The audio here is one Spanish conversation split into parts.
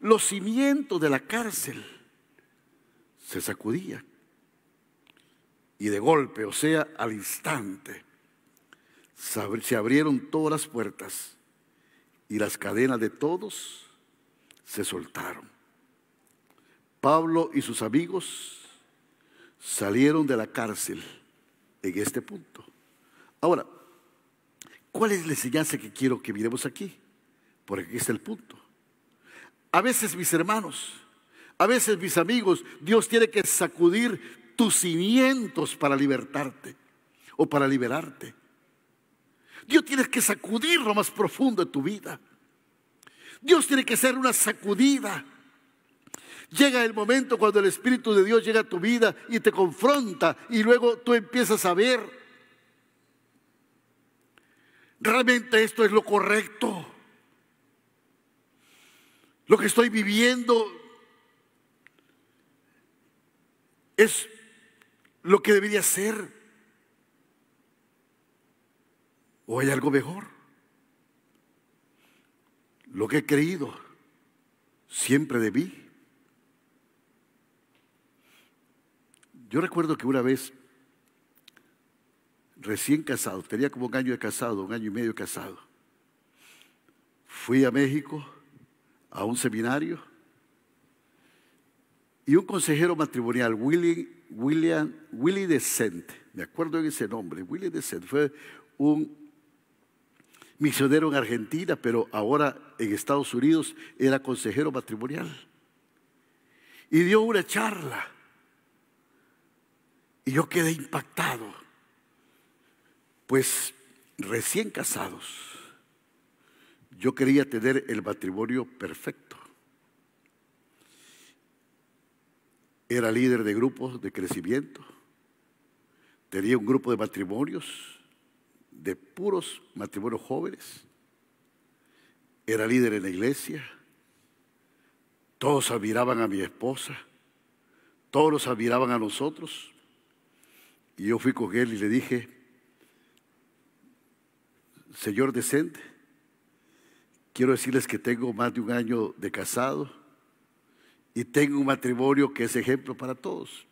los cimientos de la cárcel se sacudían. Y de golpe, o sea, al instante, se abrieron todas las puertas y las cadenas de todos se soltaron. Pablo y sus amigos salieron de la cárcel en este punto. Ahora, ¿cuál es la enseñanza que quiero que miremos aquí? Porque aquí está el punto. A veces, mis hermanos, a veces, mis amigos, Dios tiene que sacudir tus cimientos para libertarte o para liberarte. Dios tiene que sacudir lo más profundo de tu vida. Dios tiene que ser una sacudida. Llega el momento cuando el Espíritu de Dios llega a tu vida y te confronta y luego tú empiezas a ver, realmente esto es lo correcto. Lo que estoy viviendo es lo que debería ser. ¿O hay algo mejor? Lo que he creído siempre debí. Yo recuerdo que una vez, recién casado, tenía como un año de casado, un año y medio de casado, fui a México a un seminario. Y un consejero matrimonial, Willy, William, Willy me acuerdo en ese nombre, Willy Decente, fue un misionero en Argentina, pero ahora en Estados Unidos era consejero matrimonial. Y dio una charla. Y yo quedé impactado. Pues recién casados yo quería tener el matrimonio perfecto. Era líder de grupos de crecimiento. Tenía un grupo de matrimonios, de puros matrimonios jóvenes. Era líder en la iglesia. Todos admiraban a mi esposa. Todos nos admiraban a nosotros. Y yo fui con él y le dije, Señor decente, Quiero decirles que tengo más de un año de casado y tengo un matrimonio que es ejemplo para todos.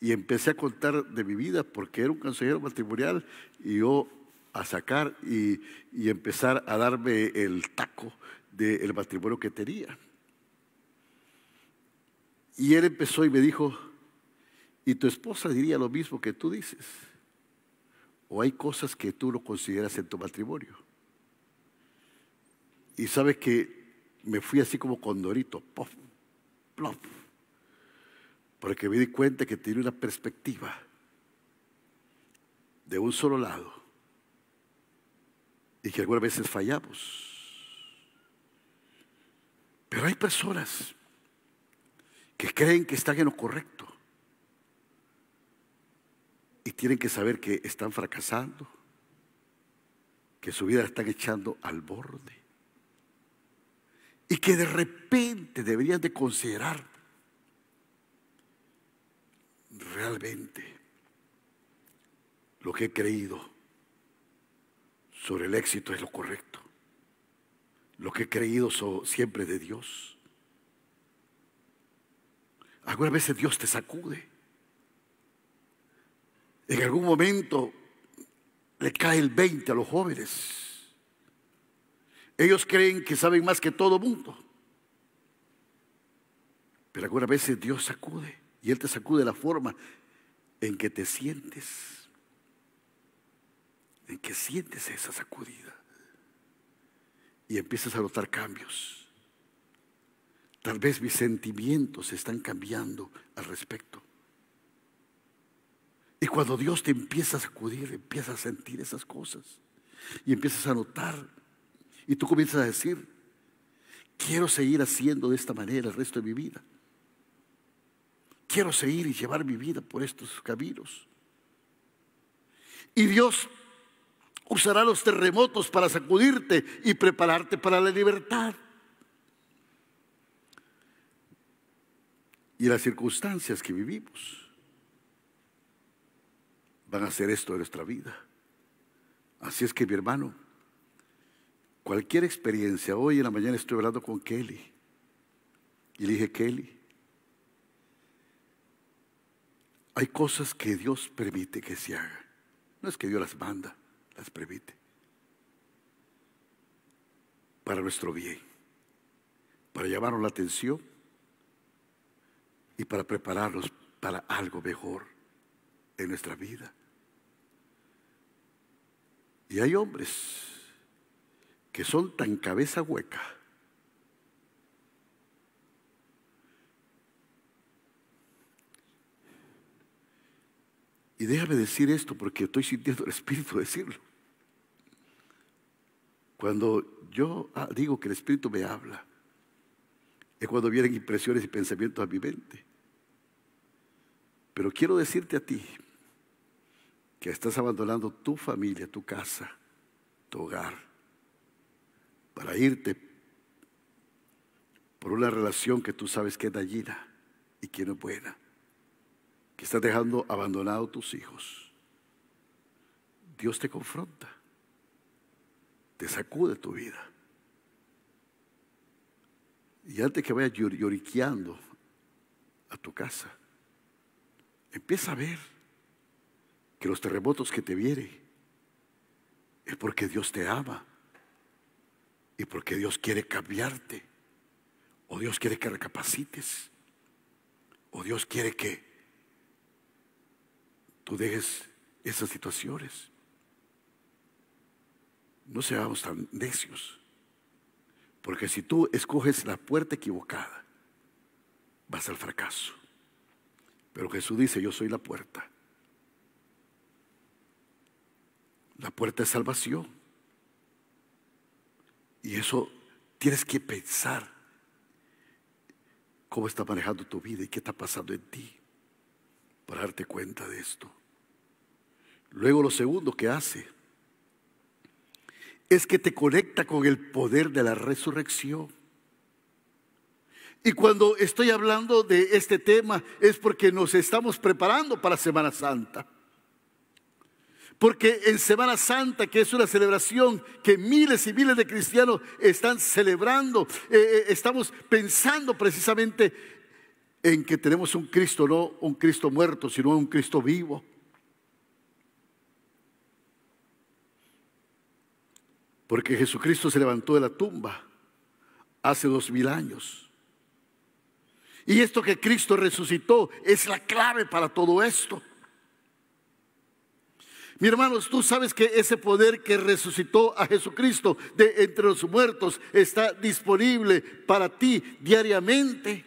Y empecé a contar de mi vida porque era un consejero matrimonial y yo a sacar y, empezar a darme el taco del matrimonio que tenía. Y él empezó y me dijo, y tu esposa diría lo mismo que tú dices. O hay cosas que tú no consideras en tu matrimonio. Y sabes que me fui así como condorito, pof, plof, porque me di cuenta que tiene una perspectiva de un solo lado y que algunas veces fallamos. Pero hay personas que creen que están en lo correcto y tienen que saber que están fracasando, que su vida la están echando al borde y que de repente deberían de considerar realmente lo que he creído sobre el éxito es lo correcto. Lo que he creído siempre de Dios. Algunas veces Dios te sacude. En algún momento le cae el 20 a los jóvenes. Ellos creen que saben más que todo mundo. Pero algunas veces Dios sacude y Él te sacude la forma en que te sientes. En que sientes esa sacudida. Y empiezas a notar cambios. Tal vez mis sentimientos están cambiando al respecto. Y cuando Dios te empieza a sacudir, empiezas a sentir esas cosas. Y empiezas a notar y tú comienzas a decir, quiero seguir haciendo de esta manera el resto de mi vida. Quiero seguir y llevar mi vida por estos caminos. Y Dios usará los terremotos para sacudirte y prepararte para la libertad. Y las circunstancias que vivimos van a hacer esto de nuestra vida. Así es que mi hermano, cualquier experiencia. Hoy en la mañana estoy hablando con Kelly y le dije, Kelly, hay cosas que Dios permite que se haga. No es que Dios las manda, las permite. Para nuestro bien, para llamarnos la atención y para prepararnos para algo mejor en nuestra vida. Y hay hombres que son tan cabeza hueca. Y déjame decir esto porque estoy sintiendo el Espíritu decirlo. Cuando yo ah, digo que el Espíritu me habla, es cuando vienen impresiones y pensamientos a mi mente. Pero quiero decirte a ti que estás abandonando tu familia, tu casa, tu hogar para irte por una relación que tú sabes que es dañina y que no es buena, que estás dejando abandonado tus hijos. Dios te confronta, te sacude tu vida. Y antes que vayas lloriqueando a tu casa, empieza a ver que los terremotos que te vienen es porque Dios te ama y porque Dios quiere cambiarte, o Dios quiere que recapacites, o Dios quiere que tú dejes esas situaciones. No seamos tan necios, porque si tú escoges la puerta equivocada, vas al fracaso. Pero Jesús dice, yo soy la puerta. La puerta es salvación. Y eso tienes que pensar cómo está manejando tu vida y qué está pasando en ti para darte cuenta de esto. Luego lo segundo que hace es que te conecta con el poder de la resurrección. Y cuando estoy hablando de este tema es porque nos estamos preparando para Semana Santa. Porque en Semana Santa, que es una celebración que miles y miles de cristianos están celebrando, eh, eh, estamos pensando precisamente en que tenemos un Cristo, no un Cristo muerto, sino un Cristo vivo. Porque Jesucristo se levantó de la tumba hace dos mil años. Y esto que Cristo resucitó es la clave para todo esto. Mi hermanos, tú sabes que ese poder que resucitó a Jesucristo de entre los muertos está disponible para ti diariamente.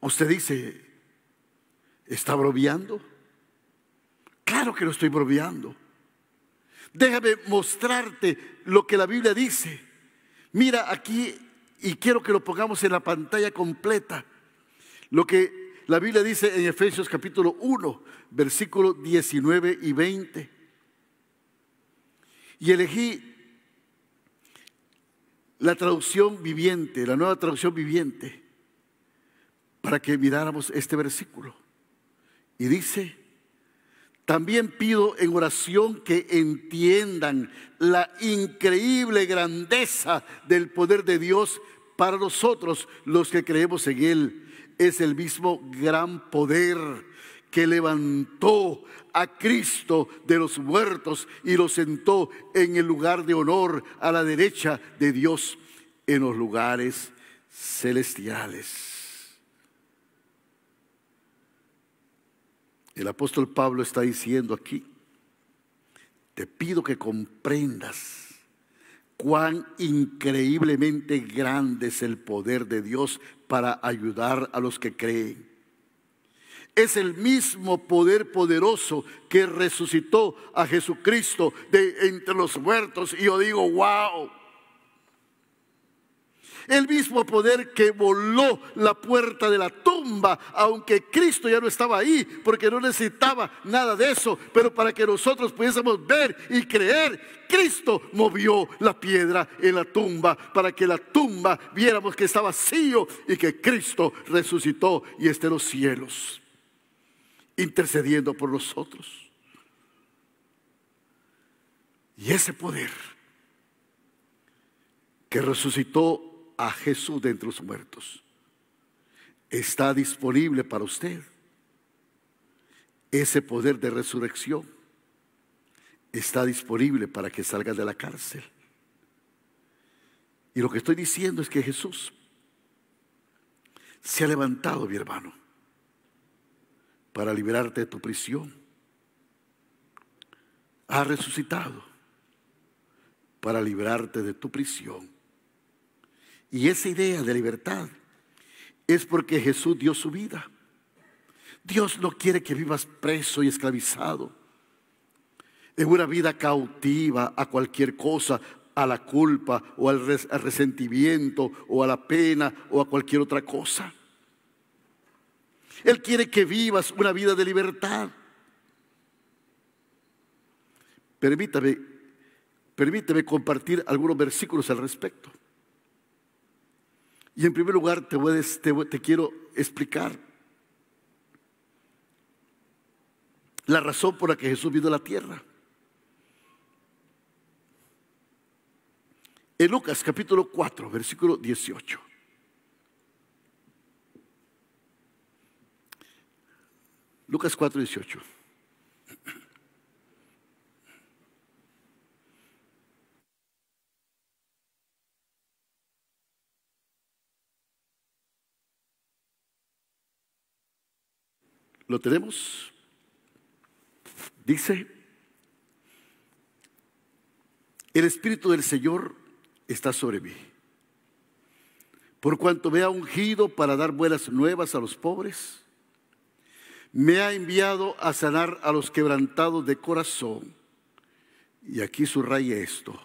Usted dice, ¿está broviando? Claro que lo estoy broviando. Déjame mostrarte lo que la Biblia dice. Mira aquí y quiero que lo pongamos en la pantalla completa. Lo que la Biblia dice en Efesios capítulo 1, versículo 19 y 20. Y elegí la traducción viviente, la nueva traducción viviente, para que miráramos este versículo. Y dice, también pido en oración que entiendan la increíble grandeza del poder de Dios para nosotros los que creemos en Él es el mismo gran poder que levantó a Cristo de los muertos y lo sentó en el lugar de honor a la derecha de Dios en los lugares celestiales. El apóstol Pablo está diciendo aquí, te pido que comprendas cuán increíblemente grande es el poder de Dios para ayudar a los que creen. Es el mismo poder poderoso que resucitó a Jesucristo de entre los muertos. Y yo digo, wow. El mismo poder que voló la puerta de la tumba, aunque Cristo ya no estaba ahí, porque no necesitaba nada de eso, pero para que nosotros pudiésemos ver y creer, Cristo movió la piedra en la tumba, para que la tumba viéramos que estaba vacío y que Cristo resucitó y esté en los cielos, intercediendo por nosotros. Y ese poder que resucitó a Jesús de entre los muertos. Está disponible para usted ese poder de resurrección. Está disponible para que salga de la cárcel. Y lo que estoy diciendo es que Jesús se ha levantado, mi hermano, para liberarte de tu prisión. Ha resucitado para liberarte de tu prisión y esa idea de libertad es porque Jesús dio su vida. Dios no quiere que vivas preso y esclavizado. Es una vida cautiva a cualquier cosa, a la culpa o al, resentimiento o a la pena o a cualquier otra cosa. Él quiere que vivas una vida de libertad. Permítame, permítame compartir algunos versículos al respecto. Y en primer lugar, te, voy, te, quiero explicar la razón por la que Jesús vino a la tierra. En Lucas capítulo 4, versículo 18. Lucas 4, 18. ¿Lo tenemos? Dice, el Espíritu del Señor está sobre mí. Por cuanto me ha ungido para dar buenas nuevas a los pobres, me ha enviado a sanar a los quebrantados de corazón. Y aquí subraya esto,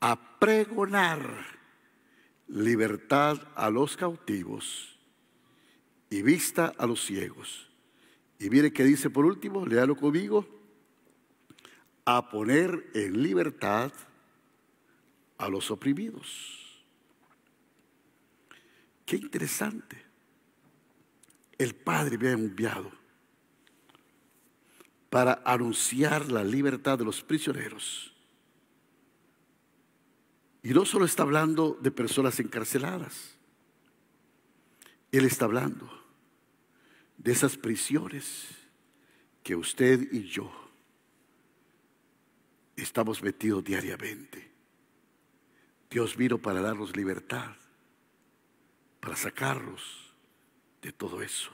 a pregonar libertad a los cautivos y vista a los ciegos y mire que dice por último, léalo conmigo, a poner en libertad a los oprimidos. Qué interesante. El Padre me ha enviado para anunciar la libertad de los prisioneros. Y no solo está hablando de personas encarceladas, Él está hablando de esas prisiones que usted y yo estamos metidos diariamente. Dios vino para darnos libertad, para sacarnos de todo eso.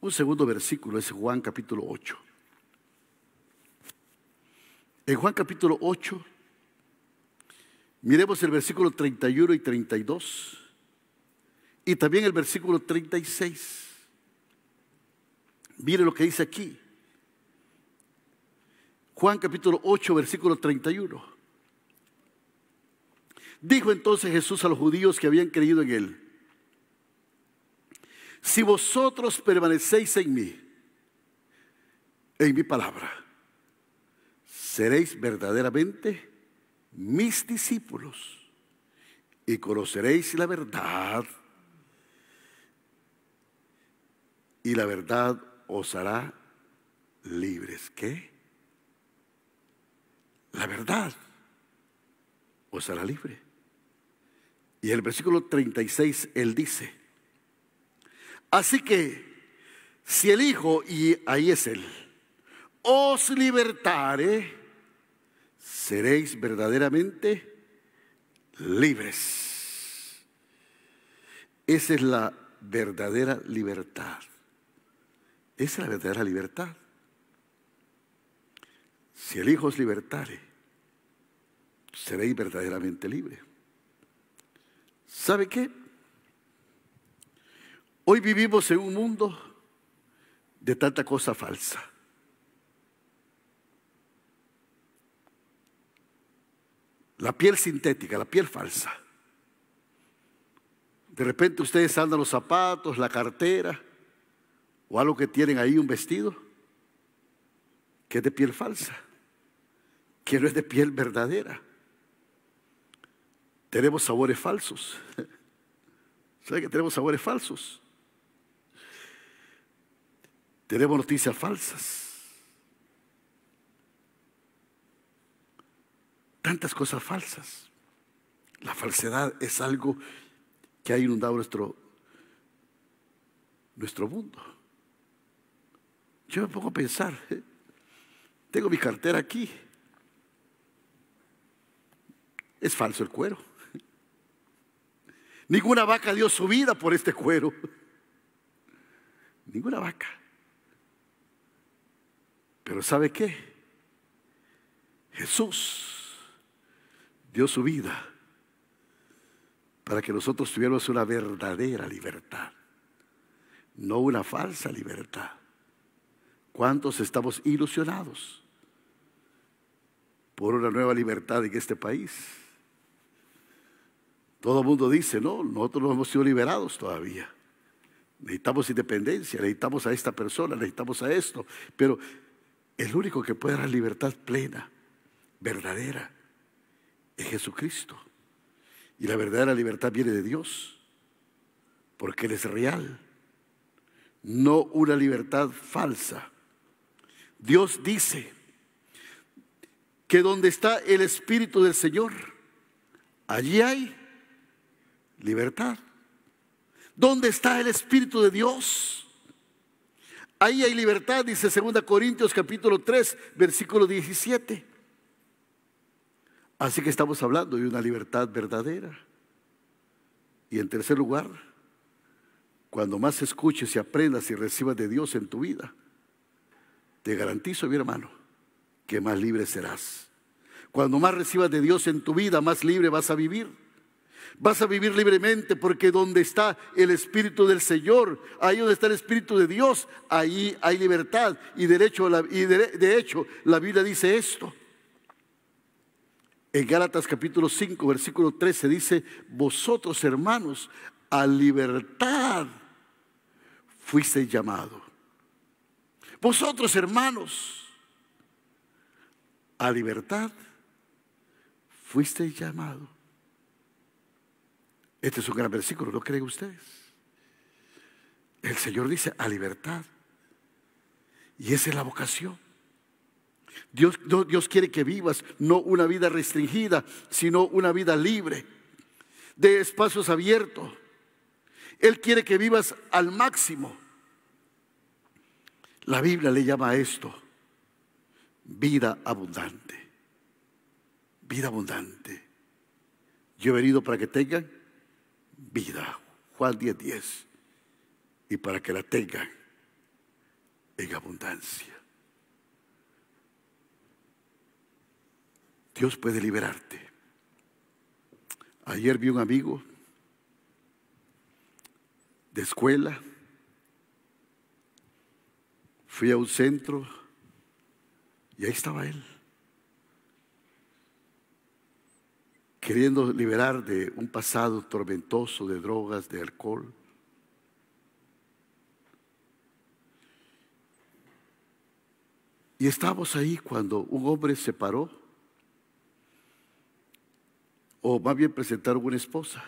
Un segundo versículo es Juan capítulo 8. En Juan capítulo 8, miremos el versículo 31 y 32 y también el versículo 36. Mire lo que dice aquí. Juan capítulo 8, versículo 31. Dijo entonces Jesús a los judíos que habían creído en él, si vosotros permanecéis en mí, en mi palabra, seréis verdaderamente mis discípulos y conoceréis la verdad y la verdad os hará libres. ¿Qué? La verdad os hará libre. Y en el versículo 36 él dice, así que si el Hijo, y ahí es él, os libertare, seréis verdaderamente libres. Esa es la verdadera libertad. Esa es la verdadera libertad. Si el Hijo os libertare, seréis verdaderamente libre. ¿Sabe qué? Hoy vivimos en un mundo de tanta cosa falsa. La piel sintética, la piel falsa. De repente ustedes andan los zapatos, la cartera, o algo que tienen ahí, un vestido, que es de piel falsa, que no es de piel verdadera. Tenemos sabores falsos. ¿sabes que tenemos sabores falsos? Tenemos noticias falsas. Tantas cosas falsas. La falsedad es algo que ha inundado nuestro, nuestro mundo. Yo me pongo a pensar, ¿eh? tengo mi cartera aquí. Es falso el cuero. Ninguna vaca dio su vida por este cuero. Ninguna vaca. Pero ¿sabe qué? Jesús dio su vida para que nosotros tuviéramos una verdadera libertad, no una falsa libertad. ¿Cuántos estamos ilusionados por una nueva libertad en este país? Todo el mundo dice, no, nosotros no hemos sido liberados todavía. Necesitamos independencia, necesitamos a esta persona, necesitamos a esto. Pero el único que puede dar libertad plena, verdadera, es Jesucristo. Y la verdadera libertad viene de Dios, porque Él es real, no una libertad falsa Dios dice que donde está el Espíritu del Señor, allí hay libertad. ¿Dónde está el Espíritu de Dios? Ahí hay libertad, dice 2 Corintios capítulo 3, versículo 17. Así que estamos hablando de una libertad verdadera. Y en tercer lugar, cuando más escuches y aprendas y recibas de Dios en tu vida, te garantizo, mi hermano, que más libre serás. Cuando más recibas de Dios en tu vida, más libre vas a vivir. Vas a vivir libremente porque donde está el Espíritu del Señor, ahí donde está el Espíritu de Dios, ahí hay libertad. Y, derecho, y de hecho, la Biblia dice esto. En Gálatas capítulo 5, versículo 13 dice, vosotros hermanos, a libertad fuisteis llamados. Vosotros, hermanos, a libertad fuisteis llamado. Este es un gran versículo, ¿no creen ustedes? El Señor dice, a libertad. Y esa es la vocación. Dios, Dios quiere que vivas no una vida restringida, sino una vida libre, de espacios abiertos. Él quiere que vivas al máximo. La Biblia le llama a esto vida abundante. Vida abundante. Yo he venido para que tengan vida. Juan 10, 10, y para que la tengan en abundancia. Dios puede liberarte. Ayer vi un amigo de escuela Fui a un centro y ahí estaba él, queriendo liberar de un pasado tormentoso de drogas, de alcohol. Y estábamos ahí cuando un hombre se paró, o más bien presentaron una esposa,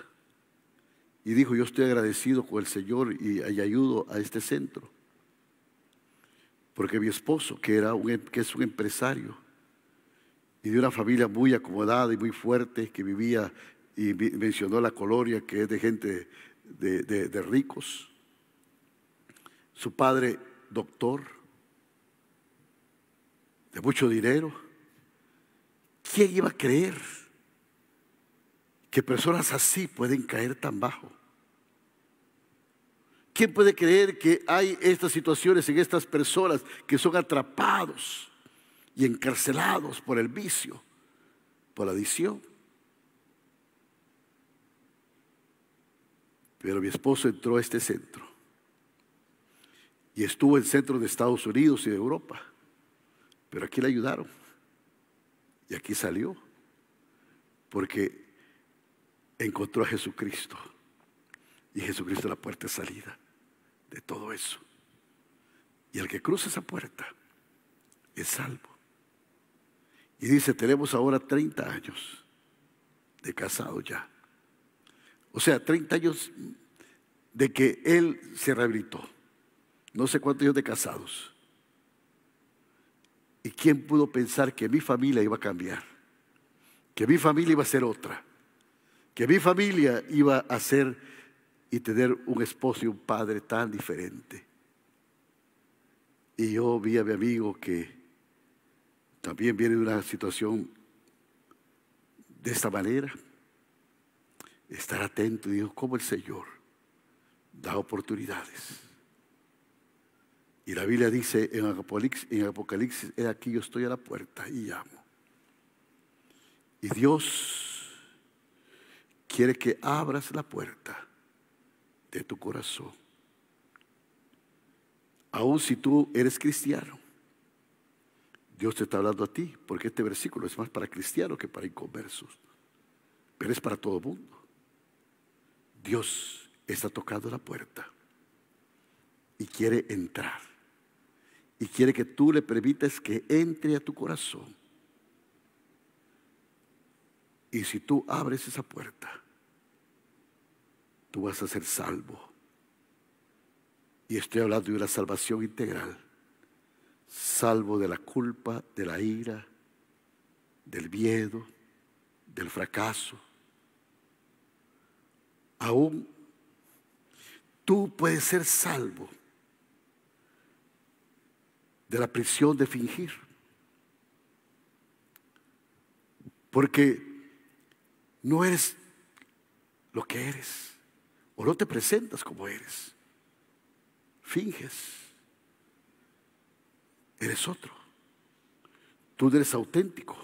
y dijo, yo estoy agradecido con el Señor y, y ayudo a este centro porque mi esposo, que, era em, que es un empresario y de una familia muy acomodada y muy fuerte, que vivía, y mencionó la colonia, que es de gente de, de ricos, su padre doctor, de mucho dinero, ¿quién iba a creer que personas así pueden caer tan bajo? ¿Quién puede creer que hay estas situaciones en estas personas que son atrapados y encarcelados por el vicio, por la adicción? Pero mi esposo entró a este centro y estuvo en centros de Estados Unidos y de Europa, pero aquí le ayudaron y aquí salió porque encontró a Jesucristo y Jesucristo es la puerta de salida de todo eso. Y el que cruza esa puerta es salvo. Y dice, tenemos ahora 30 años de casado ya. O sea, 30 años de que él se rehabilitó. No sé cuántos años de casados. ¿Y quién pudo pensar que mi familia iba a cambiar? Que mi familia iba a ser otra. Que mi familia iba a ser y tener un esposo y un padre tan diferente. Y yo vi a mi amigo que también viene de una situación de esta manera. Estar atento, y digo, como el Señor da oportunidades. Y la Biblia dice en Apocalipsis, en Apocalipsis, he aquí yo estoy a la puerta y llamo. Y Dios quiere que abras la puerta de tu corazón. Aún si tú eres cristiano, Dios te está hablando a ti, porque este versículo es más para cristianos que para inconversos, pero es para todo mundo. Dios está tocando la puerta y quiere entrar. Y quiere que tú le permitas que entre a tu corazón. Y si tú abres esa puerta, tú vas a ser salvo. Y estoy hablando de una salvación integral, salvo de la culpa, de la ira, del miedo, del fracaso. Aún tú puedes ser salvo de la prisión de fingir. Porque no eres lo que eres. O no te presentas como eres. Finges. Eres otro. Tú no eres auténtico.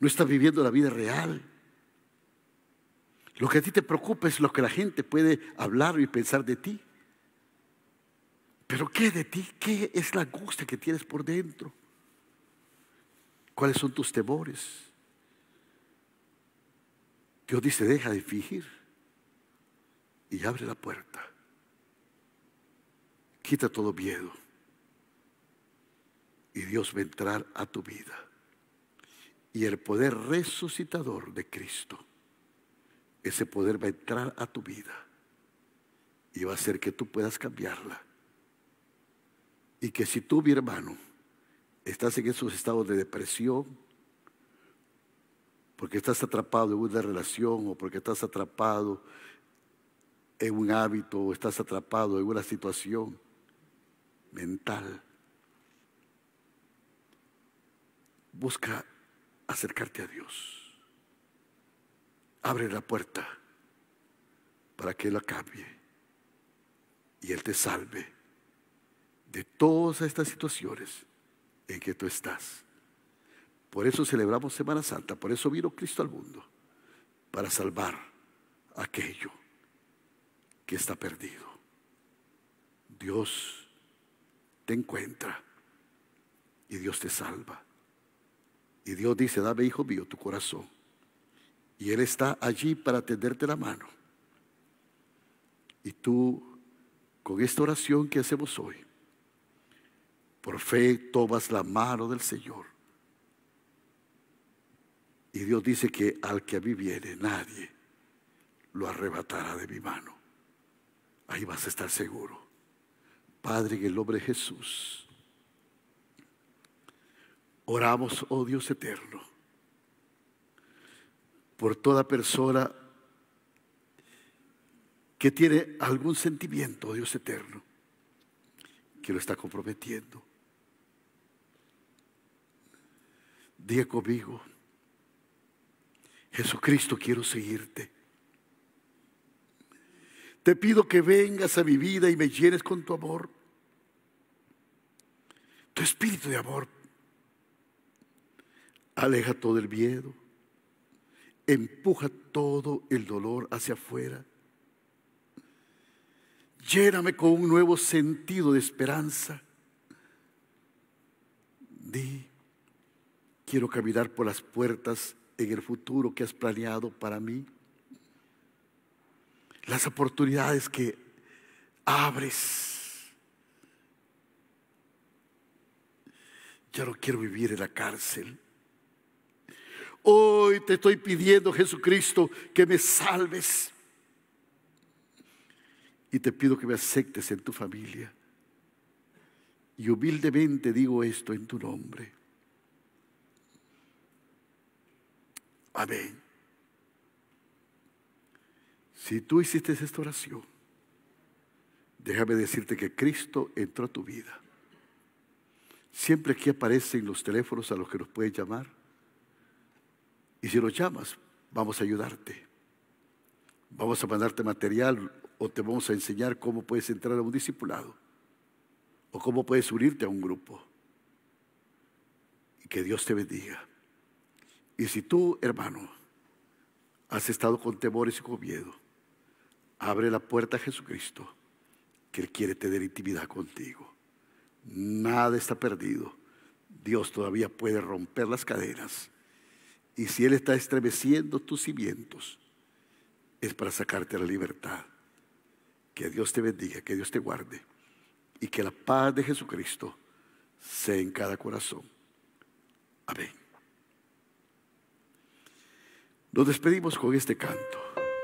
No estás viviendo la vida real. Lo que a ti te preocupa es lo que la gente puede hablar y pensar de ti. Pero ¿qué de ti? ¿Qué es la angustia que tienes por dentro? ¿Cuáles son tus temores? Dios dice, deja de fingir y abre la puerta. Quita todo miedo y Dios va a entrar a tu vida. Y el poder resucitador de Cristo, ese poder va a entrar a tu vida y va a hacer que tú puedas cambiarla. Y que si tú, mi hermano, estás en esos estados de depresión, porque estás atrapado en una relación o porque estás atrapado en un hábito o estás atrapado en una situación mental. Busca acercarte a Dios. Abre la puerta para que Él la y Él te salve de todas estas situaciones en que tú estás. Por eso celebramos Semana Santa, por eso vino Cristo al mundo, para salvar aquello que está perdido. Dios te encuentra y Dios te salva. Y Dios dice, dame, hijo mío, tu corazón. Y Él está allí para tenderte la mano. Y tú, con esta oración que hacemos hoy, por fe tomas la mano del Señor. Y Dios dice que al que a mí viene, nadie lo arrebatará de mi mano ahí vas a estar seguro. Padre, en el nombre de Jesús, oramos, oh Dios eterno, por toda persona que tiene algún sentimiento, oh Dios eterno, que lo está comprometiendo. Diga conmigo, Jesucristo, quiero seguirte. Te pido que vengas a mi vida y me llenes con tu amor, tu espíritu de amor. Aleja todo el miedo, empuja todo el dolor hacia afuera. Lléname con un nuevo sentido de esperanza. Di, quiero caminar por las puertas en el futuro que has planeado para mí las oportunidades que abres. Ya no quiero vivir en la cárcel. Hoy te estoy pidiendo, Jesucristo, que me salves. Y te pido que me aceptes en tu familia. Y humildemente digo esto en tu nombre. Amén. Si tú hiciste esta oración, déjame decirte que Cristo entró a tu vida. Siempre aquí aparecen los teléfonos a los que nos puedes llamar. Y si los llamas, vamos a ayudarte. Vamos a mandarte material o te vamos a enseñar cómo puedes entrar a un discipulado o cómo puedes unirte a un grupo. Y que Dios te bendiga. Y si tú, hermano, has estado con temores y con miedo, Abre la puerta a Jesucristo, que Él quiere tener intimidad contigo. Nada está perdido. Dios todavía puede romper las cadenas. Y si Él está estremeciendo tus cimientos, es para sacarte la libertad. Que Dios te bendiga, que Dios te guarde y que la paz de Jesucristo sea en cada corazón. Amén. Nos despedimos con este canto.